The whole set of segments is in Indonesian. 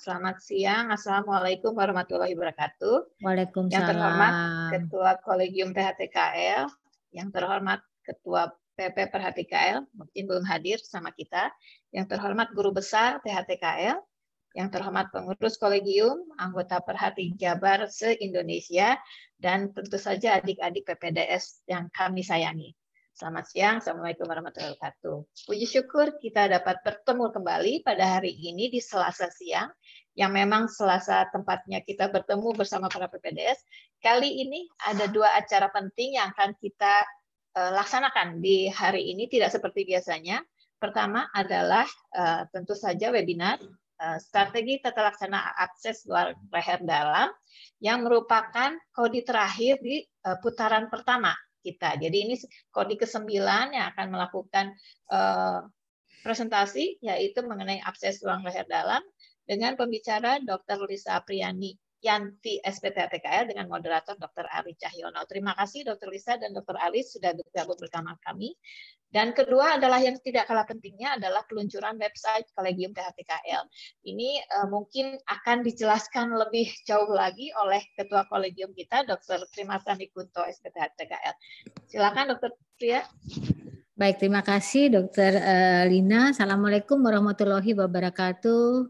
Selamat siang. Assalamualaikum warahmatullahi wabarakatuh. Waalaikumsalam. Yang terhormat Ketua Kolegium PHTKL, yang terhormat Ketua PP PHTKL, mungkin belum hadir sama kita. Yang terhormat Guru Besar PHTKL, yang terhormat pengurus kolegium, anggota Perhati Jabar se-Indonesia, dan tentu saja adik-adik PPDS yang kami sayangi. Selamat siang, Assalamualaikum warahmatullahi wabarakatuh. Puji syukur kita dapat bertemu kembali pada hari ini di Selasa siang, yang memang Selasa tempatnya kita bertemu bersama para PPDS. Kali ini ada dua acara penting yang akan kita eh, laksanakan di hari ini, tidak seperti biasanya. Pertama adalah eh, tentu saja webinar eh, strategi tata laksana akses luar leher dalam yang merupakan kode terakhir di putaran pertama kita. Jadi ini kodi ke-9 yang akan melakukan uh, presentasi yaitu mengenai abses ruang leher dalam dengan pembicara Dr. Lisa Priyani. Yanti SPTATKL dengan moderator Dr. Ari Cahyono. Terima kasih Dr. Lisa dan Dr. Ali sudah bergabung bersama kami. Dan kedua adalah yang tidak kalah pentingnya adalah peluncuran website Kolegium THTKL. Ini uh, mungkin akan dijelaskan lebih jauh lagi oleh Ketua Kolegium kita, Dr. Trimata Kunto SPTHTKL. Silakan Dr. Priya. Baik, terima kasih Dokter eh, Lina. Assalamualaikum warahmatullahi wabarakatuh.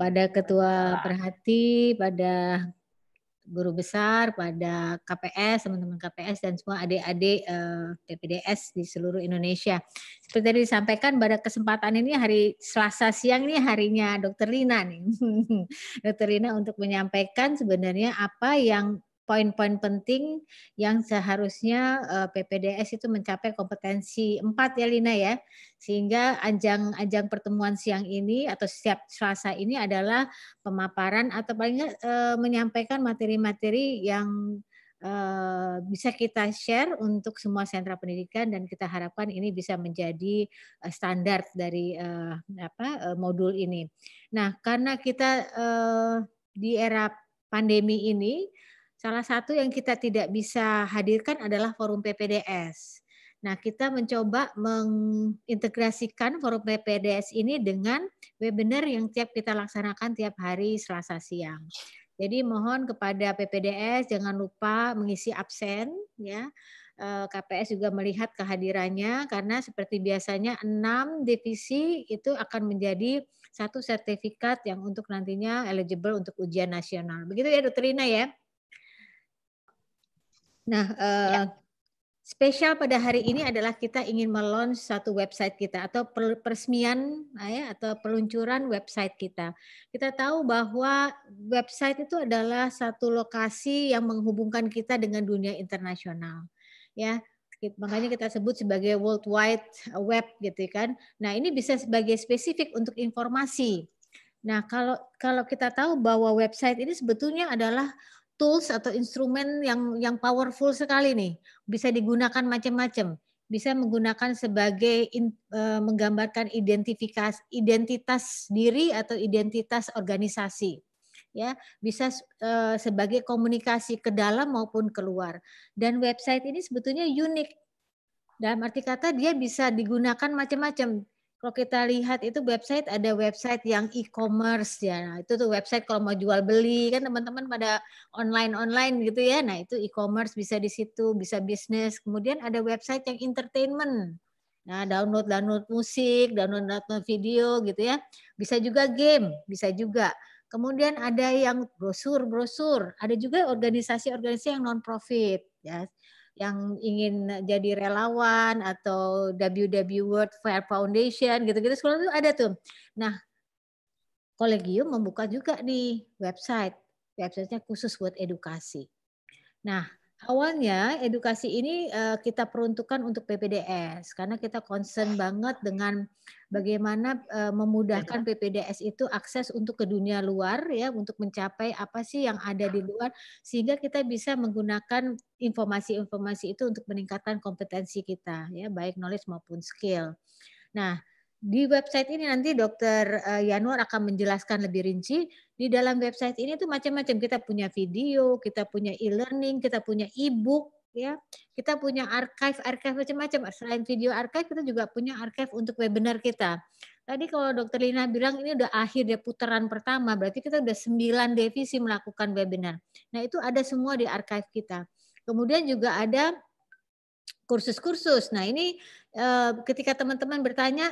Pada Ketua Perhati, pada guru besar, pada KPS, teman-teman KPS dan semua adik-adik eh, PPDS di seluruh Indonesia. Seperti tadi disampaikan pada kesempatan ini hari Selasa siang ini harinya Dokter Lina nih. Dokter Lina untuk menyampaikan sebenarnya apa yang poin-poin penting yang seharusnya eh, PPDS itu mencapai kompetensi 4 ya Lina ya. Sehingga ajang-ajang pertemuan siang ini atau setiap Selasa ini adalah pemaparan atau paling enggak eh, menyampaikan materi-materi yang eh, bisa kita share untuk semua sentra pendidikan dan kita harapkan ini bisa menjadi standar dari apa modul ini. Nah, karena kita di era pandemi ini Salah satu yang kita tidak bisa hadirkan adalah forum PPDS. Nah, kita mencoba mengintegrasikan forum PPDS ini dengan webinar yang tiap kita laksanakan tiap hari Selasa siang. Jadi mohon kepada PPDS jangan lupa mengisi absen ya. Eh, KPS juga melihat kehadirannya karena seperti biasanya enam divisi itu akan menjadi satu sertifikat yang untuk nantinya eligible untuk ujian nasional. Begitu ya Dr. Rina ya. Nah, uh, spesial pada hari ini adalah kita ingin meluncurkan satu website kita atau peresmian ah ya, atau peluncuran website kita. Kita tahu bahwa website itu adalah satu lokasi yang menghubungkan kita dengan dunia internasional. Ya, makanya kita sebut sebagai World Wide Web gitu kan. Nah ini bisa sebagai spesifik untuk informasi. Nah kalau kalau kita tahu bahwa website ini sebetulnya adalah tools atau instrumen yang yang powerful sekali nih, bisa digunakan macam-macam. Bisa menggunakan sebagai in, e, menggambarkan identifikasi identitas diri atau identitas organisasi. Ya, bisa e, sebagai komunikasi ke dalam maupun keluar. Dan website ini sebetulnya unik. Dalam arti kata dia bisa digunakan macam-macam kalau kita lihat itu website ada website yang e-commerce ya. Nah, itu tuh website kalau mau jual beli kan teman-teman pada online-online gitu ya. Nah, itu e-commerce bisa di situ, bisa bisnis. Kemudian ada website yang entertainment. Nah, download-download musik, download-download video gitu ya. Bisa juga game, bisa juga. Kemudian ada yang brosur-brosur, ada juga organisasi-organisasi yang non profit ya yang ingin jadi relawan atau WW World Fair Foundation gitu-gitu sekolah itu ada tuh. Nah, kolegium membuka juga nih website, websitenya khusus buat edukasi. Nah, Awalnya edukasi ini uh, kita peruntukkan untuk PPDS karena kita concern banget dengan bagaimana uh, memudahkan iya. PPDS itu akses untuk ke dunia luar ya untuk mencapai apa sih yang ada di luar sehingga kita bisa menggunakan informasi-informasi itu untuk meningkatkan kompetensi kita ya baik knowledge maupun skill. Nah, di website ini nanti dokter eh, Yanuar akan menjelaskan lebih rinci di dalam website ini tuh macam-macam kita punya video kita punya e-learning kita punya e-book ya kita punya archive archive macam-macam selain video archive kita juga punya archive untuk webinar kita tadi kalau dokter Lina bilang ini udah akhir ya putaran pertama berarti kita udah sembilan divisi melakukan webinar nah itu ada semua di archive kita kemudian juga ada kursus-kursus nah ini eh, ketika teman-teman bertanya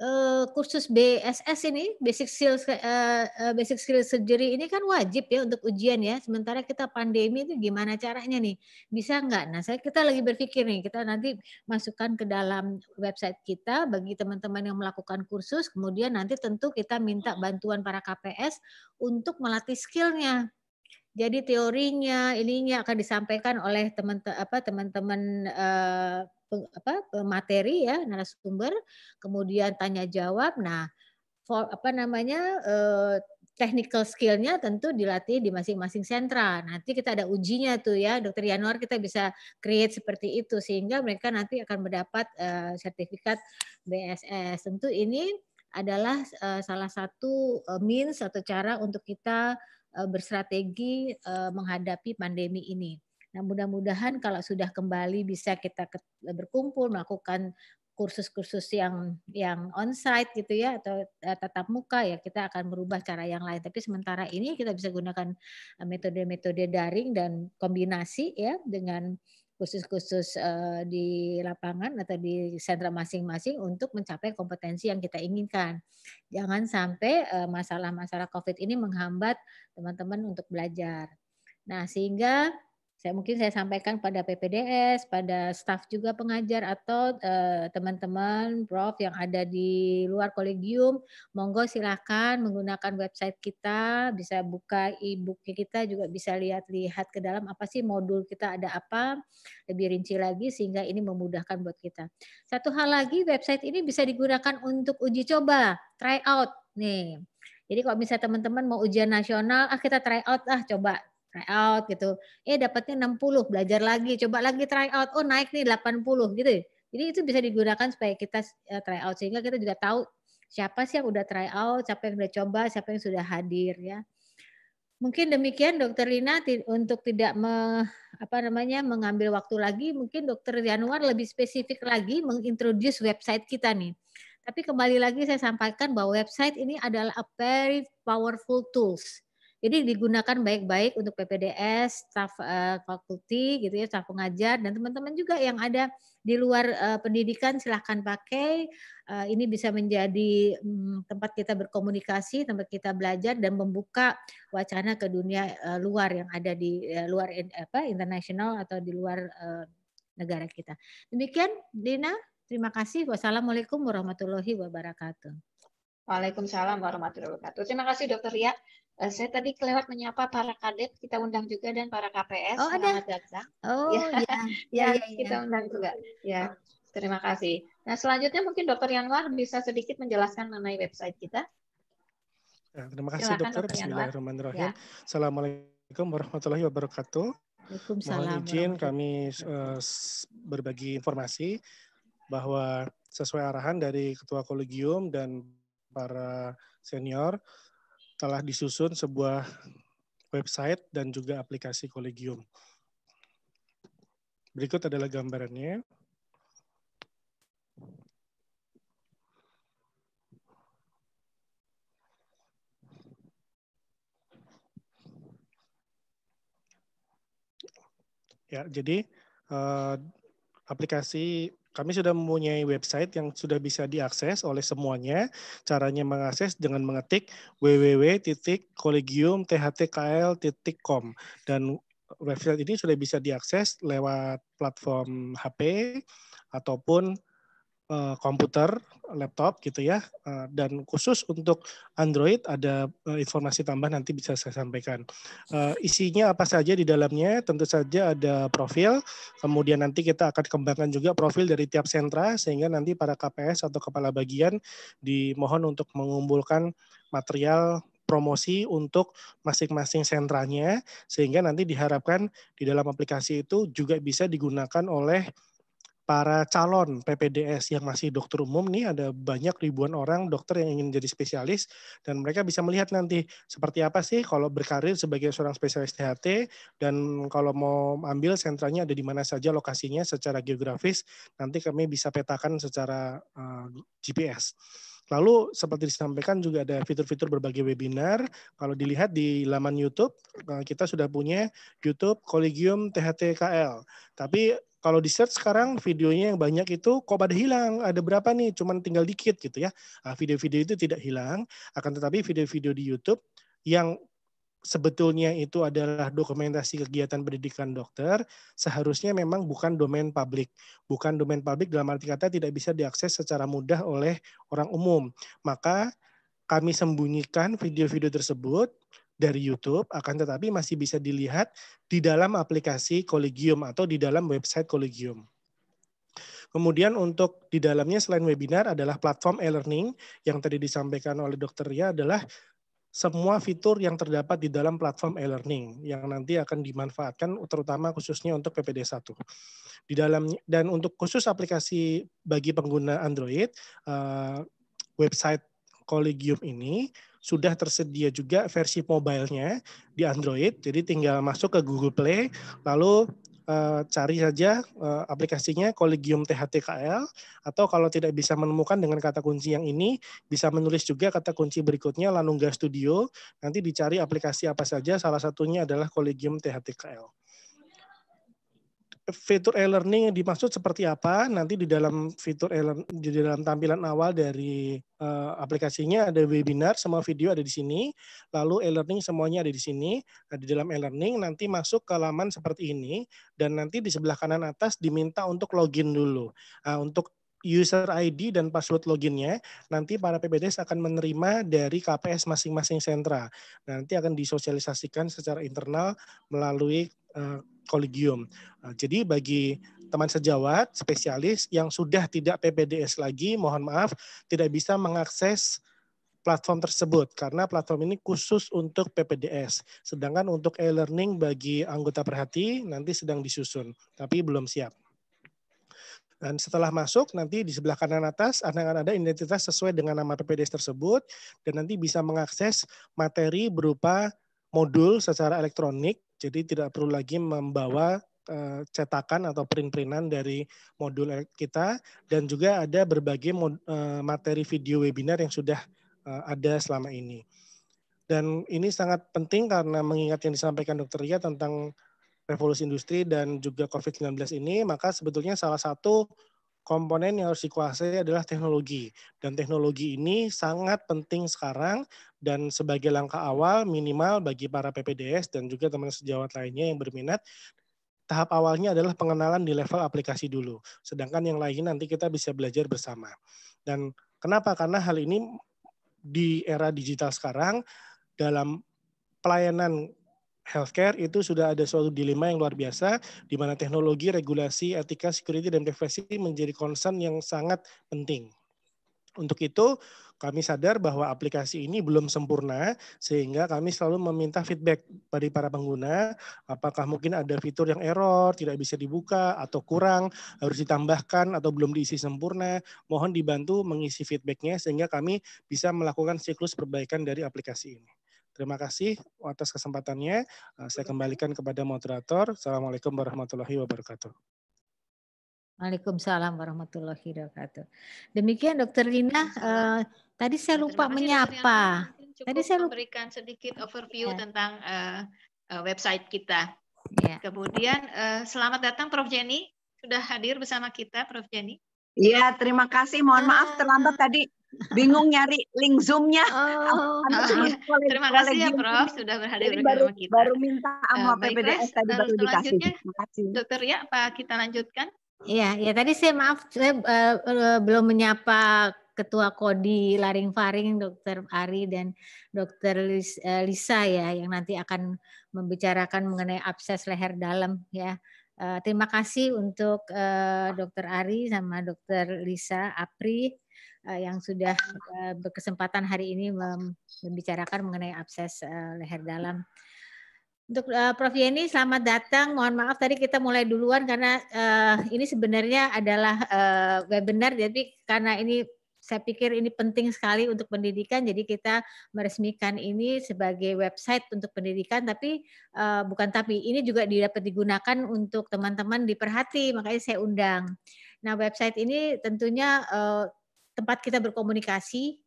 Eh, kursus BSS ini basic skills eh, eh, basic skills surgery ini kan wajib ya untuk ujian ya sementara kita pandemi itu gimana caranya nih bisa nggak nah saya kita lagi berpikir nih kita nanti masukkan ke dalam website kita bagi teman-teman yang melakukan kursus kemudian nanti tentu kita minta bantuan para KPS untuk melatih skillnya jadi teorinya ininya akan disampaikan oleh teman apa teman-teman apa, materi ya narasumber, kemudian tanya jawab. Nah, for, apa namanya eh, technical skillnya tentu dilatih di masing-masing sentra. Nanti kita ada ujinya tuh ya, Dokter yanuar kita bisa create seperti itu sehingga mereka nanti akan mendapat uh, sertifikat BSS. Tentu ini adalah uh, salah satu uh, means atau cara untuk kita uh, berstrategi uh, menghadapi pandemi ini. Nah, mudah-mudahan kalau sudah kembali bisa kita berkumpul melakukan kursus-kursus yang yang onsite gitu ya atau eh, tatap muka ya kita akan merubah cara yang lain tapi sementara ini kita bisa gunakan eh, metode-metode daring dan kombinasi ya dengan kursus-kursus eh, di lapangan atau di sentra masing-masing untuk mencapai kompetensi yang kita inginkan. Jangan sampai masalah-masalah COVID ini menghambat teman-teman untuk belajar. Nah, sehingga saya mungkin saya sampaikan pada PPDS, pada staf juga pengajar atau eh, teman-teman uh, prof yang ada di luar kolegium, monggo silakan menggunakan website kita, bisa buka e-booknya kita juga bisa lihat-lihat ke dalam apa sih modul kita ada apa, lebih rinci lagi sehingga ini memudahkan buat kita. Satu hal lagi website ini bisa digunakan untuk uji coba, try out nih. Jadi kalau misalnya teman-teman mau ujian nasional, ah kita try out ah coba try out gitu. Eh dapatnya 60, belajar lagi, coba lagi try out. Oh naik nih 80 gitu. Jadi itu bisa digunakan supaya kita eh, try out sehingga kita juga tahu siapa sih yang udah try out, siapa yang udah coba, siapa yang sudah hadir ya. Mungkin demikian Dokter Lina untuk tidak me, apa namanya mengambil waktu lagi, mungkin Dokter Januar lebih spesifik lagi mengintroduce website kita nih. Tapi kembali lagi saya sampaikan bahwa website ini adalah a very powerful tools jadi digunakan baik-baik untuk PPDS, staf eh, fakulti gitu ya, staf pengajar dan teman-teman juga yang ada di luar eh, pendidikan silahkan pakai. Eh, ini bisa menjadi mm, tempat kita berkomunikasi, tempat kita belajar dan membuka wacana ke dunia luar yang ada di luar apa internasional atau di luar negara kita. Demikian Dina, terima kasih. Wassalamualaikum warahmatullahi wabarakatuh. Waalaikumsalam warahmatullahi wabarakatuh. Terima kasih Dokter Ria. Eh, saya tadi kelewat menyapa para kadet kita undang juga dan para KPS oh, selamat datang. Oh iya. Iya. Iya, ya. Ya, ya, ya, ya kita undang juga. Ya terima kasih. Nah selanjutnya mungkin Dokter Yanwar bisa sedikit menjelaskan mengenai website kita. Ya, terima kasih Silakan, dokter. dokter. Bismillahirrahmanirrahim. Ya. Assalamualaikum warahmatullahi wabarakatuh. Mohon izin kami uh, berbagi informasi bahwa sesuai arahan dari Ketua Kolegium dan para senior telah disusun sebuah website dan juga aplikasi kolegium. Berikut adalah gambarannya. Ya, jadi eh, aplikasi kami sudah mempunyai website yang sudah bisa diakses oleh semuanya. Caranya mengakses dengan mengetik www.kolegiumthtkl.com dan website ini sudah bisa diakses lewat platform HP ataupun Eh, komputer, laptop gitu ya. Eh, dan khusus untuk Android ada eh, informasi tambah nanti bisa saya sampaikan. isinya apa saja di dalamnya? Tentu saja ada profil, kemudian nanti kita akan kembangkan juga profil dari tiap sentra sehingga nanti para KPS atau kepala bagian dimohon untuk mengumpulkan material promosi untuk masing-masing sentranya sehingga nanti diharapkan di dalam aplikasi itu juga bisa digunakan oleh para calon PPDS yang masih dokter umum nih ada banyak ribuan orang dokter yang ingin jadi spesialis dan mereka bisa melihat nanti seperti apa sih kalau berkarir sebagai seorang spesialis THT dan kalau mau ambil sentranya ada di mana saja lokasinya secara geografis nanti kami bisa petakan secara uh, eh, GPS. Lalu seperti disampaikan juga ada fitur-fitur berbagai webinar. Kalau dilihat di laman YouTube, eh, kita sudah punya YouTube Kollegium THTKL. Tapi kalau di search sekarang videonya yang banyak itu kok pada hilang ada berapa nih cuman tinggal dikit gitu ya ah, video-video itu tidak hilang akan tetapi video-video di YouTube yang sebetulnya itu adalah dokumentasi kegiatan pendidikan dokter, seharusnya memang bukan domain publik. Bukan domain publik dalam arti kata tidak bisa diakses secara mudah oleh orang umum. Maka kami sembunyikan video-video tersebut dari YouTube, akan tetapi masih bisa dilihat di dalam aplikasi Collegium atau di dalam website Collegium. Kemudian untuk di dalamnya selain webinar adalah platform e-learning yang tadi disampaikan oleh dokter Ria adalah semua fitur yang terdapat di dalam platform e-learning yang nanti akan dimanfaatkan terutama khususnya untuk PPD 1. Di dalam dan untuk khusus aplikasi bagi pengguna Android, eh, website Collegium ini sudah tersedia juga versi mobile-nya di Android. Jadi tinggal masuk ke Google Play lalu Eh, cari saja uh, aplikasinya Collegium THTKL atau kalau tidak bisa menemukan dengan kata kunci yang ini bisa menulis juga kata kunci berikutnya Lanungga Studio nanti dicari aplikasi apa saja salah satunya adalah Collegium THTKL fitur e-learning yang dimaksud seperti apa nanti di dalam fitur e di dalam tampilan awal dari uh, aplikasinya ada webinar semua video ada di sini lalu e-learning semuanya ada di sini nah, di dalam e-learning nanti masuk ke laman seperti ini dan nanti di sebelah kanan atas diminta untuk login dulu nah, untuk user ID dan password loginnya, nanti para PPDS akan menerima dari KPS masing-masing sentra. Nanti akan disosialisasikan secara internal melalui uh, kolegium. Nah, jadi bagi teman sejawat spesialis yang sudah tidak PPDS lagi, mohon maaf, tidak bisa mengakses platform tersebut karena platform ini khusus untuk PPDS. Sedangkan untuk e-learning bagi anggota perhati nanti sedang disusun, tapi belum siap. Dan setelah masuk, nanti di sebelah kanan atas akan ada identitas sesuai dengan nama PPDS tersebut, dan nanti bisa mengakses materi berupa modul secara elektronik jadi tidak perlu lagi membawa eh, cetakan atau print-printan dari modul kita dan juga ada berbagai eh, materi video webinar yang sudah eh, ada selama ini. Dan ini sangat penting karena mengingat yang disampaikan Dr. Ria tentang revolusi industri dan juga COVID-19 ini, maka sebetulnya salah satu komponen yang harus dikuasai adalah teknologi. Dan teknologi ini sangat penting sekarang dan sebagai langkah awal minimal bagi para PPDS dan juga teman sejawat lainnya yang berminat, tahap awalnya adalah pengenalan di level aplikasi dulu. Sedangkan yang lain nanti kita bisa belajar bersama. Dan kenapa? Karena hal ini di era digital sekarang dalam pelayanan healthcare itu sudah ada suatu dilema yang luar biasa di mana teknologi, regulasi, etika, security dan privasi menjadi concern yang sangat penting. Untuk itu, kami sadar bahwa aplikasi ini belum sempurna, sehingga kami selalu meminta feedback dari para pengguna, apakah mungkin ada fitur yang error, tidak bisa dibuka, atau kurang, harus ditambahkan, atau belum diisi sempurna. Mohon dibantu mengisi feedbacknya, sehingga kami bisa melakukan siklus perbaikan dari aplikasi ini. Terima kasih atas kesempatannya. Saya kembalikan kepada moderator. Assalamualaikum warahmatullahi wabarakatuh. Waalaikumsalam warahmatullahi wabarakatuh. Demikian Dokter Lina, uh, tadi saya ya, lupa kasih, menyapa. Cukup tadi saya lupa. memberikan sedikit overview ya. tentang uh, uh, website kita. Ya. Kemudian uh, selamat datang Prof Jenny, sudah hadir bersama kita Prof Jenny. Iya, terima kasih. Mohon maaf ah. terlambat tadi bingung nyari link zoomnya. Oh, ya. terima kasih ya Prof sudah berhadir bersama kita. Baru minta sama uh, PBDS tadi baru dikasih. Terima kasih. Dokter ya, apa kita lanjutkan? Iya, ya tadi saya maaf saya uh, belum menyapa Ketua Kodi Laring Faring, Dokter Ari dan Dokter eh, Lisa ya, yang nanti akan membicarakan mengenai abses leher dalam ya. Uh, terima kasih untuk uh, Dr. Ari sama Dokter Lisa Apri uh, yang sudah uh, berkesempatan hari ini membicarakan mengenai abses uh, leher dalam. Untuk uh, Prof Yeni, selamat datang. Mohon maaf tadi kita mulai duluan karena uh, ini sebenarnya adalah uh, webinar, jadi karena ini saya pikir ini penting sekali untuk pendidikan, jadi kita meresmikan ini sebagai website untuk pendidikan, tapi uh, bukan tapi ini juga dapat digunakan untuk teman-teman diperhati, makanya saya undang. Nah, website ini tentunya uh, tempat kita berkomunikasi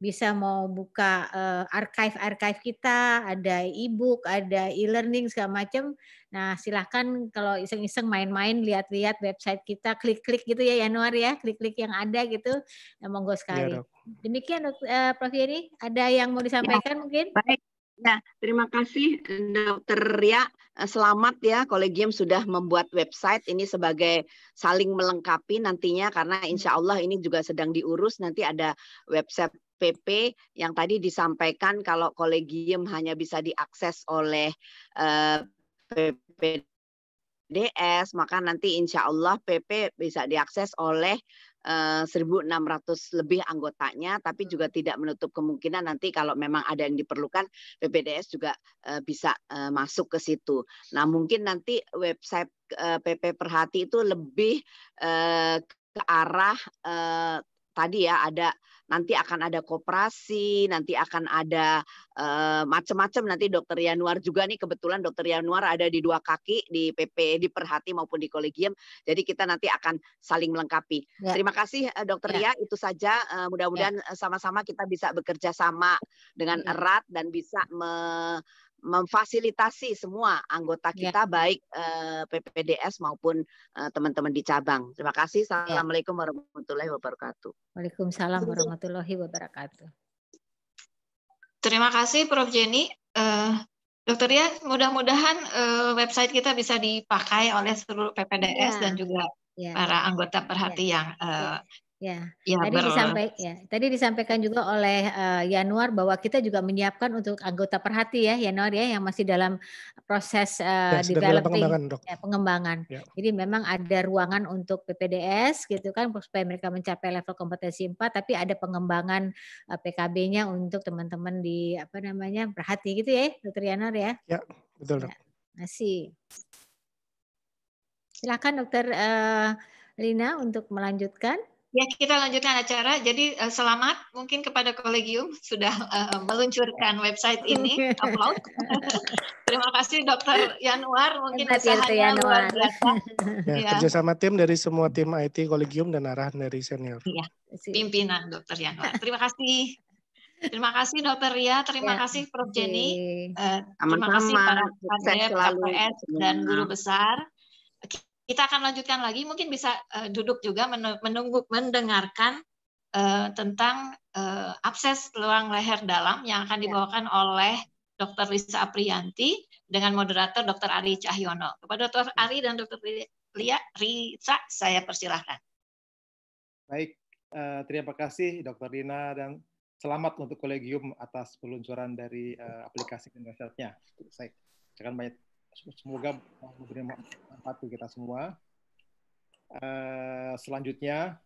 bisa mau buka eh, archive-archive kita, ada e-book, ada e-learning segala macam. Nah, silahkan kalau iseng-iseng main-main lihat-lihat website kita, klik-klik gitu ya yanuar ya, klik-klik yang ada gitu. yang monggo iya, sekali. Ya, Demikian uh, Prof yeri ada yang mau ya, disampaikan ya. mungkin? Baik. Ya, terima kasih Dokter Ria. Selamat ya Kolegium sudah membuat website ini sebagai saling melengkapi nantinya karena insya Allah ini juga sedang diurus nanti ada website PP yang tadi disampaikan kalau kolegium hanya bisa diakses oleh eh, PPDS, maka nanti insya Allah PP bisa diakses oleh 1.600 eh, lebih anggotanya, tapi juga tidak menutup kemungkinan nanti kalau memang ada yang diperlukan, PPDS juga eh, bisa eh, masuk ke situ. Nah, mungkin nanti website PP Perhati itu lebih ke arah tadi ya ada nanti akan ada kooperasi nanti akan ada uh, eh, macam-macam nanti dokter yanuar juga nih kebetulan dokter yanuar ada di dua kaki di PP di Perhati maupun di Kolegium. Jadi kita nanti akan saling melengkapi. Ya. Terima kasih eh, dokter ya. ya itu saja uh, mudah-mudahan ya. sama-sama kita bisa bekerja sama dengan erat dan bisa me memfasilitasi semua anggota ya. kita ya. baik eh, PPDS maupun eh, teman-teman eh, di cabang. Terima kasih. Ya. Assalamualaikum warahmatullahi wabarakatuh. Waalaikumsalam warahmatullahi wabarakatuh. Terima kasih Prof Jenny. Uh, Dokter mudah-mudahan uh, website kita bisa dipakai oleh seluruh PPDS ya. dan juga ya. para anggota perhati yang uh, ya. Ya, ya tadi disampaikan ya, tadi disampaikan juga oleh uh, Yanuar bahwa kita juga menyiapkan untuk anggota perhati ya Yanuar ya yang masih dalam proses uh, ya, developing pengembangan, dok. Ya, pengembangan. Ya. Jadi memang ada ruangan untuk PPDS gitu kan supaya mereka mencapai level kompetensi 4 tapi ada pengembangan uh, eh, PKB-nya untuk teman-teman di apa namanya perhati gitu ya Dokter Yanuar ya. Ya, betul ya, dok. Ya, masih. Silakan Dokter uh, Lina untuk melanjutkan. Ya, kita lanjutkan acara. Jadi uh, selamat mungkin kepada kolegium sudah uh, meluncurkan website ini upload. Terima kasih Dr. Yanuar mungkin usahanya Yanuar. luar biasa. Ya, ya. Kerjasama tim dari semua tim IT kolegium dan arahan dari senior. Ya, pimpinan Dr. Yanuar. Terima kasih. Terima kasih Dr. Ria, terima ya. kasih Prof Jenny, uh, terima kasih para kader KPS dan guru besar kita akan lanjutkan lagi mungkin bisa uh, duduk juga menunggu mendengarkan uh, tentang uh, abses peluang leher dalam yang akan ya. dibawakan ya. oleh Dr. Lisa Aprianti dengan moderator Dr. Ari Cahyono. Kepada Dr. Ya. Ari dan Dr. Lia Risa saya persilahkan. Baik, terima kasih Dr. Dina dan selamat untuk kolegium atas peluncuran dari aplikasi dan Saya akan banyak semoga memberi manfaat bagi kita semua. Eh, selanjutnya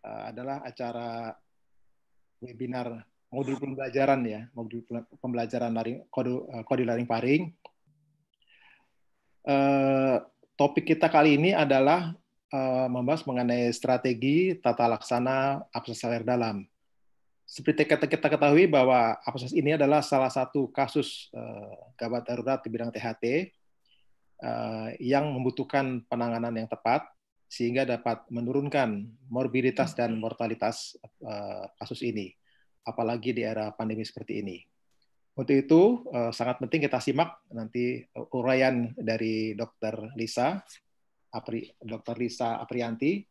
eh, adalah acara webinar modul pembelajaran ya, modul pembelajaran laring, kode, eh, kode laring paring. topik kita kali ini adalah membahas mengenai strategi tata laksana abses air dalam. Seperti kita, kita ketahui bahwa abses ini adalah salah satu kasus uh, gawat darurat di bidang THT Eh, yang membutuhkan penanganan yang tepat sehingga dapat menurunkan morbiditas dan hmm. mortalitas eh, kasus ini, apalagi di era pandemi seperti ini. Untuk itu eh, sangat penting kita simak nanti uraian dari Dr. Lisa, Dr. Lisa Aprianti,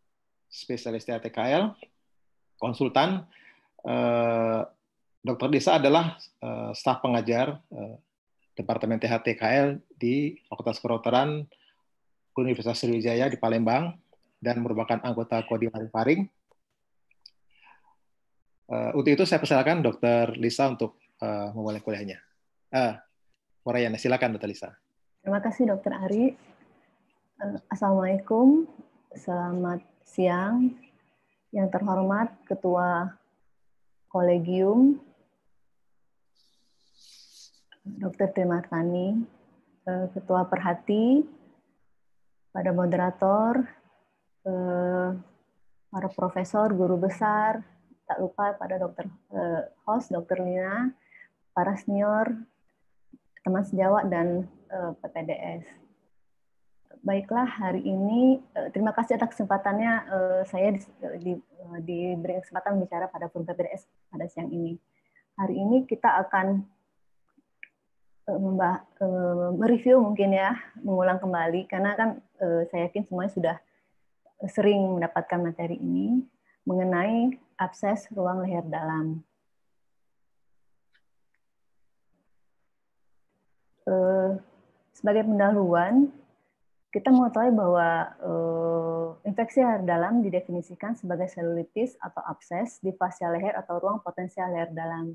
spesialis TKL, konsultan. Dr. Lisa adalah staf pengajar Departemen THTKL di Fakultas Kedokteran Universitas Sriwijaya di Palembang dan merupakan anggota Kodi Paring. Uh, eh, untuk itu saya persilakan Dr. Lisa untuk uh, memulai kuliahnya. Uh, eh, Morayana, silakan Dr. Lisa. Terima kasih Dr. Ari. Uh, Assalamualaikum, selamat siang. Yang terhormat Ketua Kolegium Dr. Demartani, eh, Ketua Perhati, pada moderator, eh, para profesor, guru besar, tak lupa pada dokter eh, host, Dr. Lina, para senior, teman sejawat, dan PTDS. Baiklah, hari ini terima kasih atas kesempatannya saya saya di, di, diberi kesempatan bicara pada PTDS pada siang ini. Hari ini kita akan uh, mereview mungkin ya, mengulang kembali karena kan uh, saya yakin semuanya sudah sering mendapatkan materi ini mengenai abses ruang leher dalam. Uh, sebagai pendahuluan, kita mengetahui bahwa uh, infeksi leher dalam didefinisikan sebagai selulitis atau abses di fasial leher atau ruang potensial leher dalam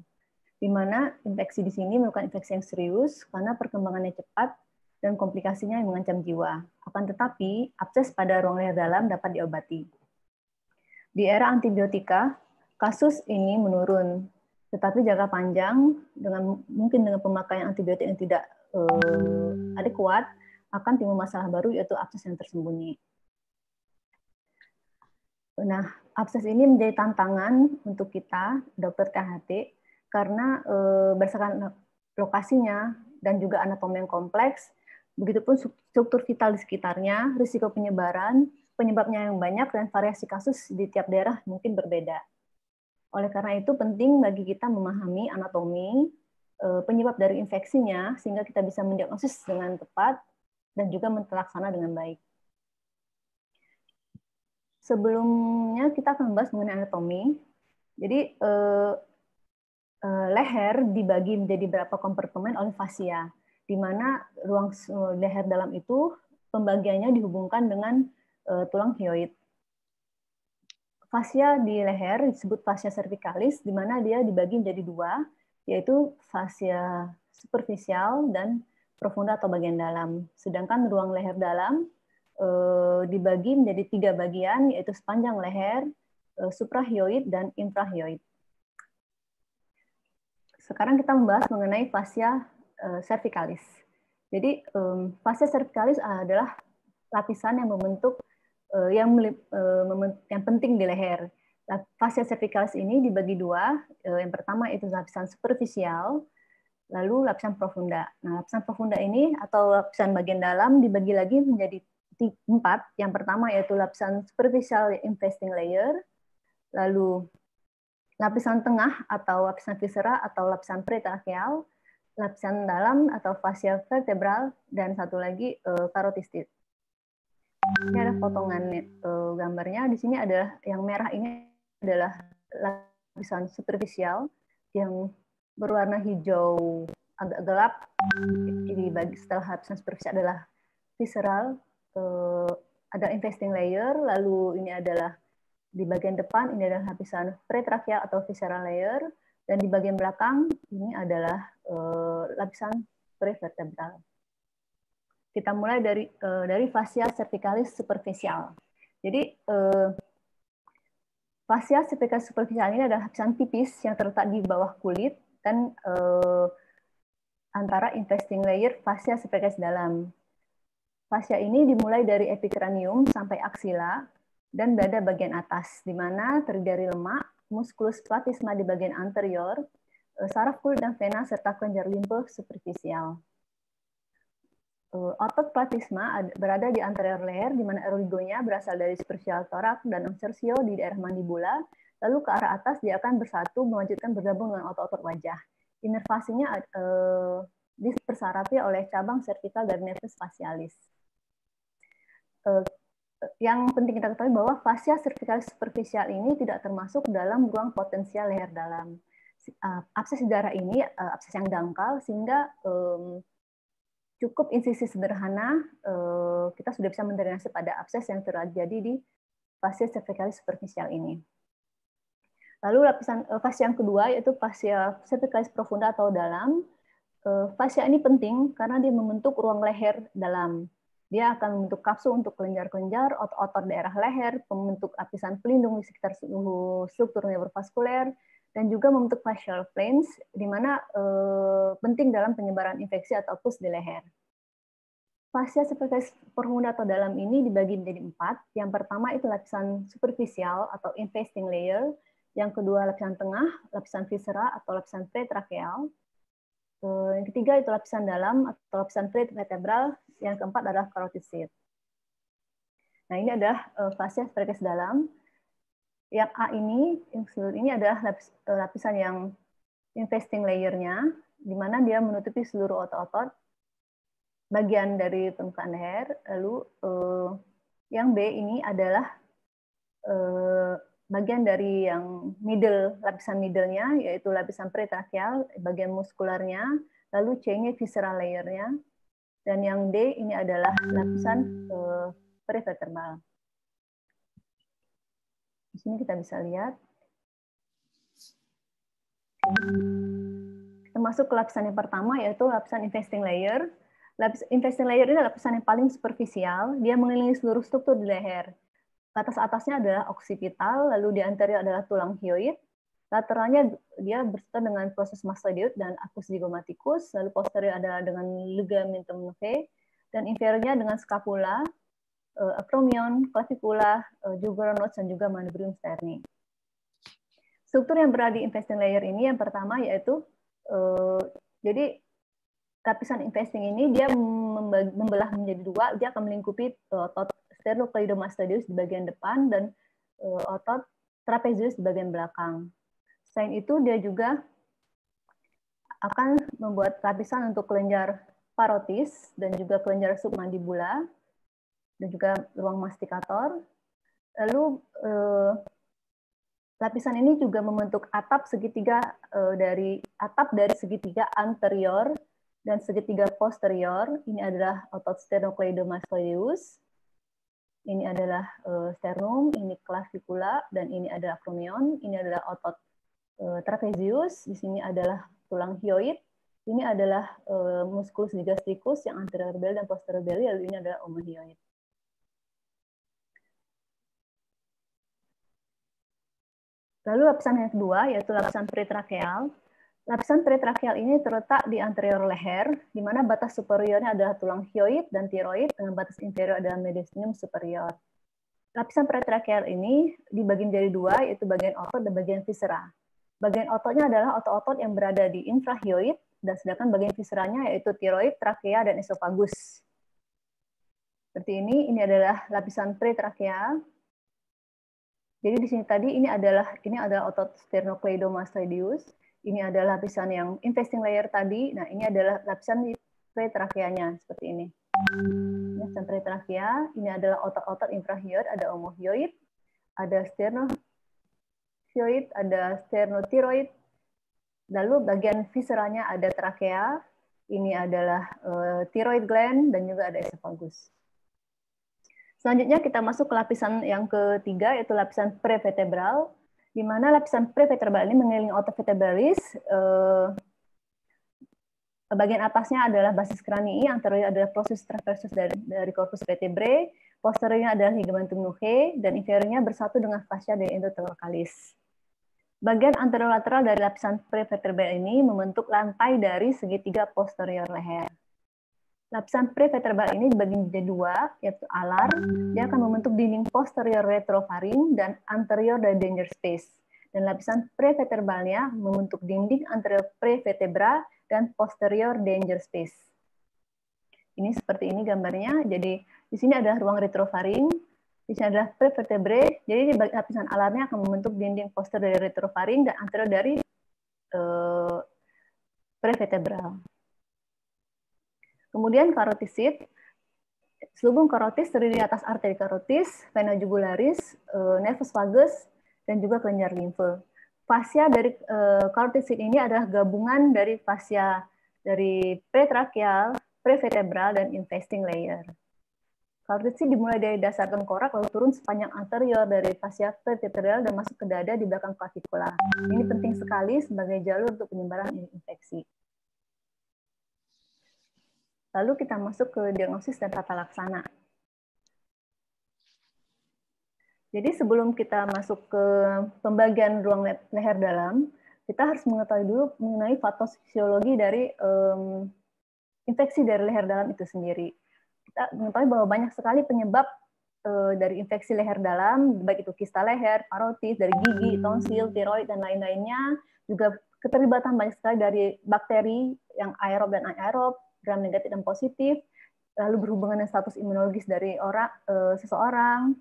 di mana infeksi di sini merupakan infeksi yang serius karena perkembangannya cepat dan komplikasinya yang mengancam jiwa. Akan tetapi, abses pada ruang leher dalam dapat diobati. Di era antibiotika, kasus ini menurun, tetapi jangka panjang dengan mungkin dengan pemakaian antibiotik yang tidak eh, adekuat akan timbul masalah baru yaitu abses yang tersembunyi. Nah, abses ini menjadi tantangan untuk kita dokter KHT karena e, berdasarkan lokasinya dan juga anatomi yang kompleks, begitupun struktur vital di sekitarnya, risiko penyebaran, penyebabnya yang banyak, dan variasi kasus di tiap daerah mungkin berbeda. Oleh karena itu penting bagi kita memahami anatomi, eh, penyebab dari infeksinya sehingga kita bisa mendiagnosis dengan tepat dan juga terlaksana dengan baik. Sebelumnya kita akan membahas mengenai anatomi. Jadi eh, Eh, leher dibagi menjadi beberapa kompartemen oleh fascia, di mana ruang leher dalam itu pembagiannya dihubungkan dengan eh, tulang hyoid. Fasia di leher disebut fasia cervicalis, di mana dia dibagi menjadi dua, yaitu fasia superficial dan profunda atau bagian dalam. Sedangkan ruang leher dalam eh, dibagi menjadi tiga bagian, yaitu sepanjang leher, suprahyoid, dan infrahyoid sekarang kita membahas mengenai fascia uh, cervicalis. Jadi um, fascia cervicalis adalah lapisan yang membentuk uh, yang uh, yang penting di leher. Fascia cervicalis ini dibagi dua. Uh, yang pertama itu lapisan superficial, lalu lapisan profunda. Nah, lapisan profunda ini atau lapisan bagian dalam dibagi lagi menjadi empat. Yang pertama yaitu lapisan superficial investing layer, lalu lapisan tengah atau lapisan visera atau lapisan pretracheal, lapisan dalam atau fascia vertebral, dan satu lagi eh, karotistid. Ini ada potongan eh, gambarnya. Di sini adalah yang merah ini adalah lapisan superficial yang berwarna hijau agak gelap. Jadi bagi setelah lapisan superficial adalah visceral, eh, ada investing layer, lalu ini adalah di bagian depan ini adalah lapisan pretracheal atau visceral layer dan di bagian belakang ini adalah uh, lapisan prevertebral. Kita mulai dari uh, dari fascia cervicalis superficial. Jadi uh, eh, fascia cervicalis superficial ini adalah lapisan tipis yang terletak di bawah kulit dan uh, antara investing layer fascia cervicalis dalam. Fascia ini dimulai dari epikranium sampai aksila, dan dada bagian atas, di mana terdiri dari lemak, muskulus platysma di bagian anterior, eh, saraf kulit dan vena, serta kelenjar limfe superficial. Eh, otot platisma berada di anterior leher, di mana erigonya berasal dari superficial torak dan obsersio di daerah mandibula. Lalu ke arah atas dia akan bersatu melanjutkan bergabung dengan otot-otot wajah. Inervasinya eh, dipersarapi oleh cabang cervical dan nervus facialis. Eh, yang penting kita ketahui bahwa fascia cervicalis superficial ini tidak termasuk dalam ruang potensial leher dalam. Eh, abses darah ini eh, abses yang dangkal sehingga um, cukup insisi sederhana uh, kita sudah bisa mendrainase pada abses yang terjadi di fascia cervicalis superficial ini. Lalu lapisan uh, fascia yang kedua yaitu fascia cervicalis profunda atau dalam. Uh, fascia ini penting karena dia membentuk ruang leher dalam dia akan membentuk kapsul untuk kelenjar-kelenjar, otot-otot daerah leher, pembentuk lapisan pelindung di sekitar suhu struktur neurovaskuler, dan juga membentuk facial planes, di mana e, penting dalam penyebaran infeksi atau pus di leher. Fasia seperti permuda atau dalam ini dibagi menjadi empat. Yang pertama itu lapisan superficial atau investing layer, yang kedua lapisan tengah, lapisan viscera atau lapisan pretracheal. Eh, yang ketiga itu lapisan dalam atau lapisan prevertebral yang keempat adalah karotisit. Nah, ini adalah eh, fase sferikis dalam. Yang A ini, insulin ini adalah eh, lapisan yang investing layer-nya, di mana dia menutupi seluruh otot-otot bagian dari permukaan leher. Lalu eh, yang B ini adalah eh, bagian dari yang middle, lapisan middle-nya, yaitu lapisan pretracheal, bagian muskularnya. Lalu C-nya visceral layer-nya. Dan yang D ini adalah lapisan hmm. eh, Di sini kita bisa lihat. Kita masuk ke lapisan yang pertama, yaitu lapisan investing layer. Lapis, investing layer ini adalah lapisan yang paling superficial, dia mengelilingi seluruh struktur di leher. Batas atasnya adalah oksipital, lalu di anterior adalah tulang hyoid, Lateralnya dia berserta dengan proses mastoideus dan akus zygomaticus, lalu posterior adalah dengan ligamentum novae, dan inferiornya dengan scapula, eh, acromion, clavicula, eh, jugular notes, dan juga manubrium sterni. Struktur yang berada di investing layer ini yang pertama yaitu eh, jadi lapisan investing ini dia membelah menjadi dua, dia akan melingkupi otot sternocleidomastoideus di bagian depan dan otot trapezius di bagian belakang. Selain itu, dia juga akan membuat lapisan untuk kelenjar parotis dan juga kelenjar submandibula dan juga ruang mastikator. Lalu eh, lapisan ini juga membentuk atap segitiga eh, dari atap dari segitiga anterior dan segitiga posterior. Ini adalah otot sternocleidomastoideus. Ini adalah eh, sternum, ini klavikula dan ini adalah acromion. Ini adalah otot Eh, trapezius di sini adalah tulang hyoid, ini adalah eh, musculus digastricus yang anterior belly dan posterior belly, lalu ini adalah omohyoid. Lalu lapisan yang kedua yaitu lapisan pretracheal. Lapisan pretracheal ini terletak di anterior leher, di mana batas superiornya adalah tulang hyoid dan tiroid, dengan batas inferior adalah mediastinum superior. Lapisan pretracheal ini dibagi menjadi dua, yaitu bagian otot dan bagian visceral. Bagian ototnya adalah otot-otot yang berada di infrahyoid, dan sedangkan bagian visceranya yaitu tiroid, trakea, dan esofagus. Seperti ini, ini adalah lapisan pretrakea. Jadi di sini tadi ini adalah ini adalah otot sternocleidomastoideus, ini adalah lapisan yang investing layer tadi. Nah, ini adalah lapisan pretrakeanya seperti ini. Ini lapisan pretrakea, ini adalah otot-otot infrahyoid, ada omohyoid, ada sterno sioid, ada sternothyroid, lalu bagian viseralnya ada trakea, ini adalah uh, eh, thyroid gland dan juga ada esophagus. Selanjutnya kita masuk ke lapisan yang ketiga yaitu lapisan prevertebral di mana lapisan prevertebral ini mengelilingi otot vertebralis. Eh, bagian atasnya adalah basis kranii, antaranya adalah proses transversus dari, dari corpus vertebrae, posteriornya adalah ligamentum nuchae dan inferiornya bersatu dengan fascia dari endotellocalis. Bagian anterolateral dari lapisan prevertebral ini membentuk lantai dari segitiga posterior leher. Lapisan prevertebral ini dibagi menjadi dua, yaitu alar, dia akan membentuk dinding posterior retrofaring dan anterior dari danger space. Dan lapisan prevertebralnya membentuk dinding anterior prevertebral dan posterior danger space. Ini seperti ini gambarnya. Jadi di sini ada ruang retrofaring, di sini adalah prevertebrae. Jadi di lapisan alarnya akan membentuk dinding poster dari retrofaring dan antero dari uh, eh, prevertebral. Kemudian karotisit, Selubung karotis terdiri atas arteri karotis, vena jugularis, uh, nervus vagus, dan juga kelenjar limfe. Fasia dari uh, karotisit ini adalah gabungan dari fasia dari pretrakial, prevertebral, dan investing layer. Karotid sih dimulai dari dasar tengkorak lalu turun sepanjang anterior dari fascia vertebral dan masuk ke dada di belakang klavikula. Ini penting sekali sebagai jalur untuk penyebaran infeksi. Lalu kita masuk ke diagnosis dan tata laksana. Jadi sebelum kita masuk ke pembagian ruang leher dalam, kita harus mengetahui dulu mengenai fisiologi dari um, infeksi dari leher dalam itu sendiri kita mengetahui bahwa banyak sekali penyebab uh, dari infeksi leher dalam, baik itu kista leher, parotis, dari gigi, hmm. tonsil, tiroid, dan lain-lainnya. Juga keterlibatan banyak sekali dari bakteri yang aerob dan anaerob, gram negatif dan positif, lalu berhubungan dengan status imunologis dari orang eh, seseorang,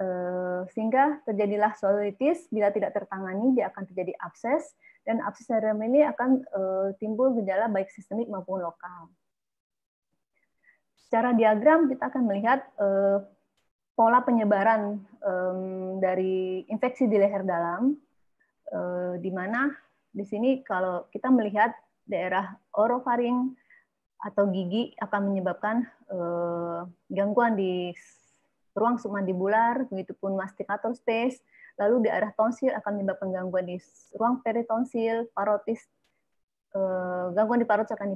eh, sehingga terjadilah solitis bila tidak tertangani dia akan terjadi abses dan abses dalam ini akan timbul gejala baik sistemik maupun lokal. Secara diagram kita akan melihat eh, pola penyebaran eh, dari infeksi di leher dalam, eh, di mana di sini kalau kita melihat daerah orofaring atau gigi akan menyebabkan eh, gangguan di ruang submandibular, begitupun masticator space, lalu di arah tonsil akan menyebabkan gangguan di ruang peritonsil, parotis, eh, gangguan di parotis akan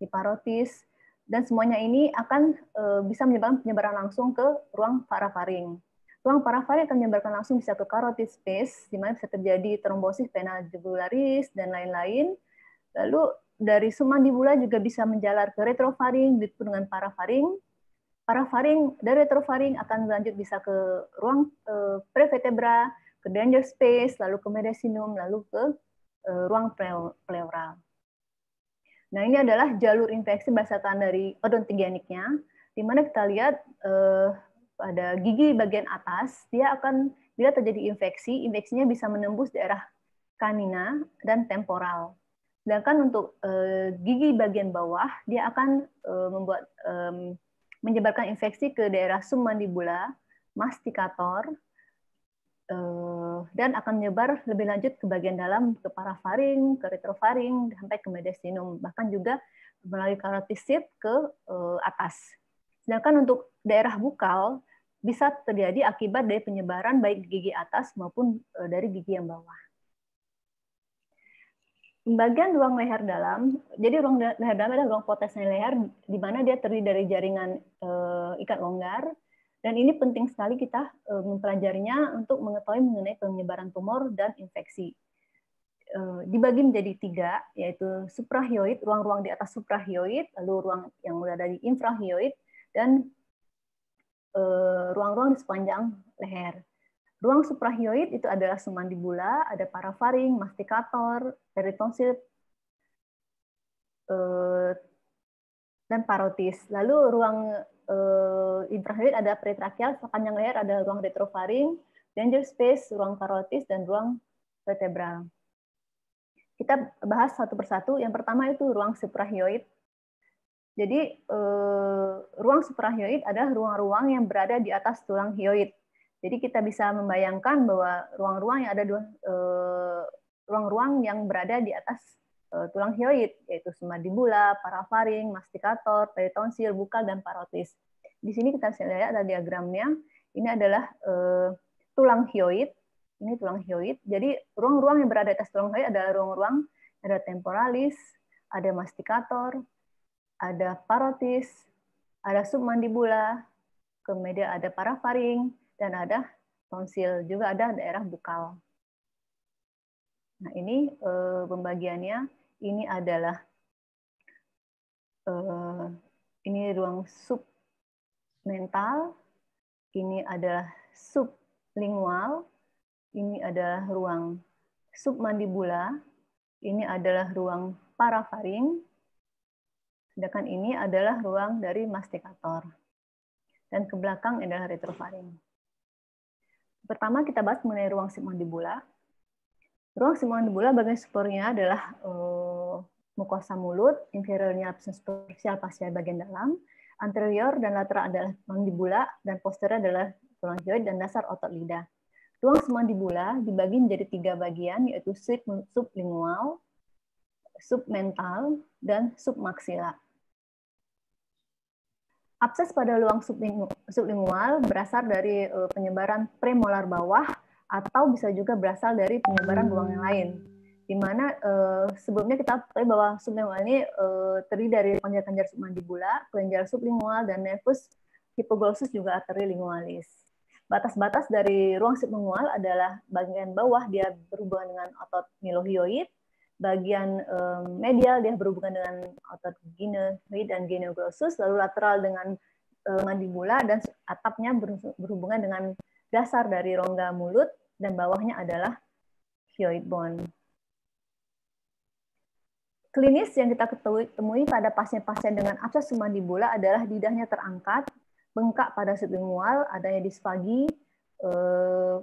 di parotis, dan semuanya ini akan e, bisa menyebabkan penyebaran langsung ke ruang parafaring. Ruang parafaring akan menyebarkan langsung bisa ke carotid space, di mana bisa terjadi trombosis vena jugularis dan lain-lain. Lalu dari submandibula juga bisa menjalar ke retrofaring, begitu dengan parafaring. Parafaring dari retrofaring akan lanjut bisa ke ruang e, eh, prevertebra, ke danger space, lalu ke medesinum, lalu ke e, ruang pleural. Nah, ini adalah jalur infeksi basatan dari odontogeniknya, di mana kita lihat eh, pada gigi bagian atas, dia akan bila terjadi infeksi, infeksinya bisa menembus daerah kanina dan temporal. Sedangkan untuk eh, gigi bagian bawah, dia akan eh, membuat eh, menyebarkan infeksi ke daerah submandibula, mastikator, Eh, dan akan menyebar lebih lanjut ke bagian dalam ke parafaring, ke retrofaring, sampai ke mediastinum, bahkan juga melalui karotisid ke eh, atas. Sedangkan untuk daerah bukal bisa terjadi akibat dari penyebaran baik gigi atas maupun eh, dari gigi yang bawah. Pembagian ruang leher dalam, jadi ruang leher dalam adalah ruang potensi leher di mana dia terdiri dari jaringan ikat longgar, dan ini penting sekali kita eh, mempelajarinya untuk mengetahui mengenai penyebaran tumor dan infeksi. Eh, dibagi menjadi tiga, yaitu suprahyoid, ruang-ruang di atas suprahyoid, lalu ruang yang berada di infrahyoid, dan eh, ruang-ruang di sepanjang leher. Ruang suprahyoid itu adalah semandibula, ada parafaring, mastikator, peritonsit, dan parotis. Lalu ruang uh, ada pretracheal, sepanjang leher ada ruang retrofaring, danger space, ruang karotis, dan ruang vertebral. Kita bahas satu persatu. Yang pertama itu ruang suprahyoid. Jadi eh, ruang suprahyoid adalah ruang-ruang yang berada di atas tulang hyoid. Jadi kita bisa membayangkan bahwa ruang-ruang yang ada eh, ruang-ruang yang berada di atas Eh, tulang hyoid, yaitu semadibula, parafaring, mastikator, peritonsil, bukal, dan parotis. Di sini kita bisa lihat ada diagramnya. Ini adalah uh, tulang hyoid. Ini tulang hyoid. Jadi ruang-ruang yang berada di atas tulang hyoid adalah ruang-ruang ada temporalis, ada mastikator, ada parotis, ada submandibula, kemudian ada parafaring, dan ada tonsil. Juga ada daerah bukal. Nah, ini eh, pembagiannya ini adalah uh, ini ruang sub mental, ini adalah sublingual, ini adalah ruang submandibula, ini adalah ruang parafaring, sedangkan ini adalah ruang dari mastikator. Dan ke belakang adalah retrofaring. Pertama kita bahas mengenai ruang submandibula. Ruang simulan bola bagian supernya adalah uh, mukosa mulut, inferiornya absen superficial pasial bagian dalam, anterior dan lateral adalah mandibula, dan posterior adalah tulang joint dan dasar otot lidah. Ruang semandibula dibagi menjadi tiga bagian, yaitu sublingual, submental, dan submaksila. Abses pada luang sublingual berasal dari eh, penyebaran premolar bawah atau bisa juga berasal dari penyebaran buang hmm. yang lain. Di mana uh, sebelumnya kita tahu bahwa sublingual ini uh, terdiri dari kelenjar-kelenjar submandibula, kelenjar sublingual, dan nervus hipoglosus juga arteri lingualis. Batas-batas dari ruang sublingual adalah bagian bawah dia berhubungan dengan otot milohioid, bagian um, eh, medial dia berhubungan dengan otot ginoid dan ginoglossus, lalu lateral dengan uh, eh, mandibula dan atapnya berhubungan dengan dasar dari rongga mulut, dan bawahnya adalah hyoid bone. Klinis yang kita ketemui temui pada pasien-pasien dengan abses mandibula adalah lidahnya terangkat, bengkak pada sublingual, adanya disfagi, eh,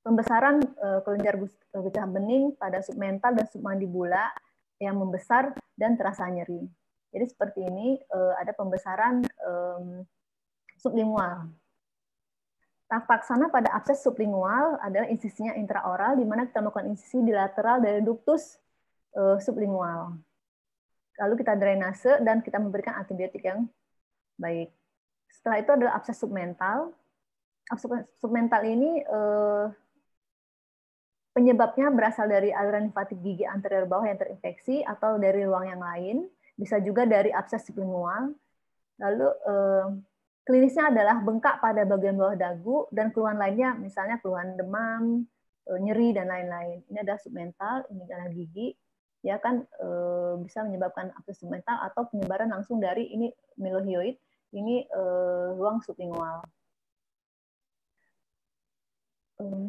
pembesaran eh, kelenjar getah eh, bening pada submental dan submandibula yang membesar dan terasa nyeri. Jadi seperti ini ada pembesaran sublingual Tampak sana pada abses sublingual adalah insisinya intraoral, di mana kita melakukan insisi di dari duktus uh, eh, sublingual. Lalu kita drainase dan kita memberikan antibiotik yang baik. Setelah itu adalah abses submental. Abses submental ini uh, penyebabnya berasal dari aliran limfatik gigi anterior bawah yang terinfeksi atau dari ruang yang lain, bisa juga dari abses sublingual. Lalu uh, Klinisnya adalah bengkak pada bagian bawah dagu dan keluhan lainnya misalnya keluhan demam, e, nyeri dan lain-lain. Ini adalah submental, ini adalah gigi. Ya kan e, bisa menyebabkan abses submental atau penyebaran langsung dari ini melohioid, ini e, ruang sublingual.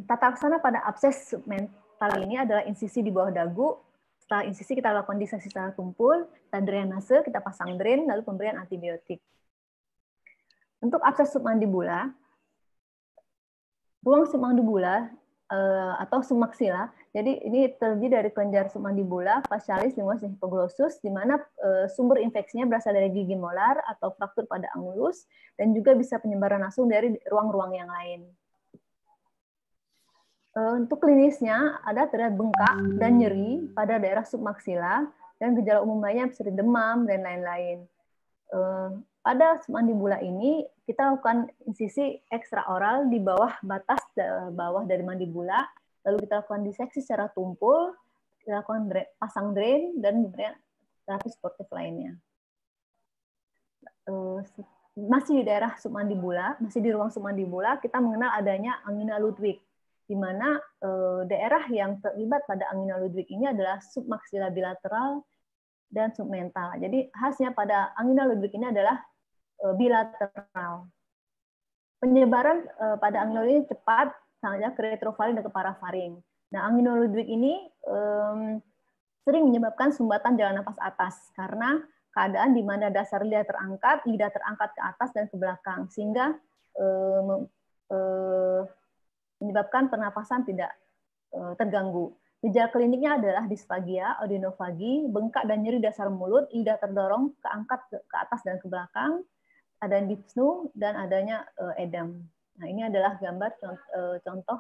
Tata laksana pada abses submental ini adalah insisi di bawah dagu. Setelah insisi kita lakukan disesi secara kumpul, kita drainase, kita pasang drain, lalu pemberian antibiotik. Untuk abses submandibula, ruang submandibula eh, atau sumaksila, Jadi ini terdiri dari kelenjar submandibula, fasialis, lingual, dan hipoglossus, di mana eh, sumber infeksinya berasal dari gigi molar atau fraktur pada angulus, dan juga bisa penyebaran langsung dari ruang-ruang yang lain. Eh, untuk klinisnya ada terlihat bengkak dan nyeri pada daerah sumaksila dan gejala umum lainnya seperti demam dan lain-lain. Pada mandibula ini kita lakukan insisi oral di bawah batas eh, bawah dari mandibula, lalu kita lakukan diseksi secara tumpul, kita lakukan pasang drain dan kemudian terapi sportif lainnya. Eh, masih di daerah submandibula, masih di ruang submandibula, kita mengenal adanya angina Ludwig, di mana eh, daerah yang terlibat pada angina Ludwig ini adalah submaxilla bilateral dan submental. Jadi khasnya pada angina Ludwig ini adalah Eh, bilateral. Penyebaran eh, pada anginologi ini cepat, misalnya ke retrofaring dan ke parafaring. Nah, angin Ludwig ini um, sering menyebabkan sumbatan jalan nafas atas karena keadaan di mana dasar lidah terangkat, lidah terangkat ke atas dan ke belakang, sehingga um, uh, menyebabkan pernapasan tidak uh, terganggu. Gejala kliniknya adalah disfagia, odinofagi, bengkak dan nyeri dasar mulut, lidah terdorong ke ke atas dan ke belakang, ada di snow dan adanya uh, edam. Nah, ini adalah gambar eh, contoh, uh, contoh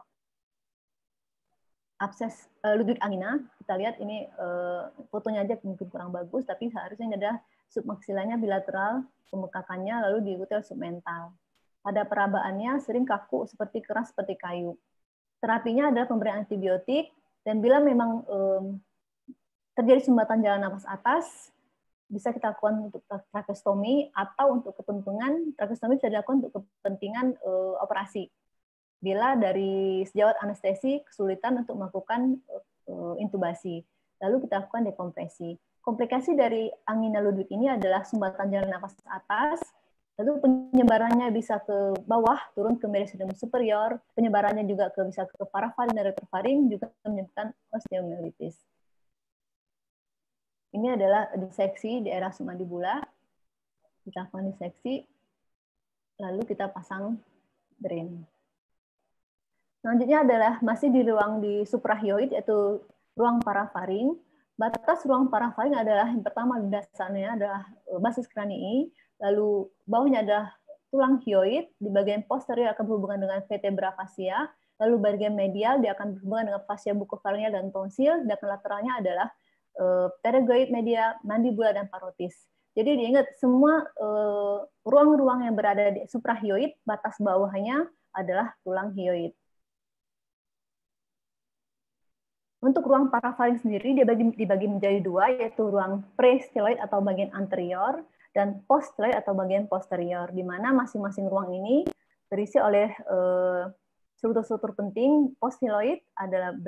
abses uh, eh, Ludwig angina. Kita lihat ini uh, fotonya aja mungkin kurang bagus, tapi seharusnya ini adalah submaksilanya bilateral, pembekakannya lalu diikuti oleh submental. Pada perabaannya sering kaku seperti keras seperti kayu. Terapinya adalah pemberian antibiotik dan bila memang um, terjadi sumbatan jalan nafas atas, bisa kita lakukan untuk trakeostomi atau untuk kepentingan trakeostomi bisa dilakukan untuk kepentingan e, operasi. Bila dari sejawat anestesi kesulitan untuk melakukan e, intubasi, lalu kita lakukan dekompresi. Komplikasi dari angina ludwig ini adalah sumbatan jalan nafas atas, lalu penyebarannya bisa ke bawah, turun ke meridian superior, penyebarannya juga ke bisa ke parafaring dan retrofaring juga menyebabkan osteomyelitis. Ini adalah diseksi di daerah sumandibula. Kita lakukan diseksi, lalu kita pasang drain. Selanjutnya adalah masih di ruang di suprahyoid, yaitu ruang parafaring. Batas ruang parafaring adalah yang pertama dasarnya adalah e, basis kranii, lalu bawahnya adalah tulang hyoid, di bagian posterior akan berhubungan dengan vertebra fascia, lalu bagian medial dia akan berhubungan dengan fascia bukovarnia dan tonsil, dan lateralnya adalah Tergoid eh, media, mandibula dan parotis. Jadi diingat semua eh, ruang-ruang yang berada di suprahioid, batas bawahnya adalah tulang hioid. Untuk ruang parafaring sendiri dibagi, dibagi menjadi dua, yaitu ruang prestiloid atau bagian anterior dan postiloid atau bagian posterior, di mana masing-masing ruang ini berisi oleh eh, struktur-struktur penting. Postiloid adalah berisi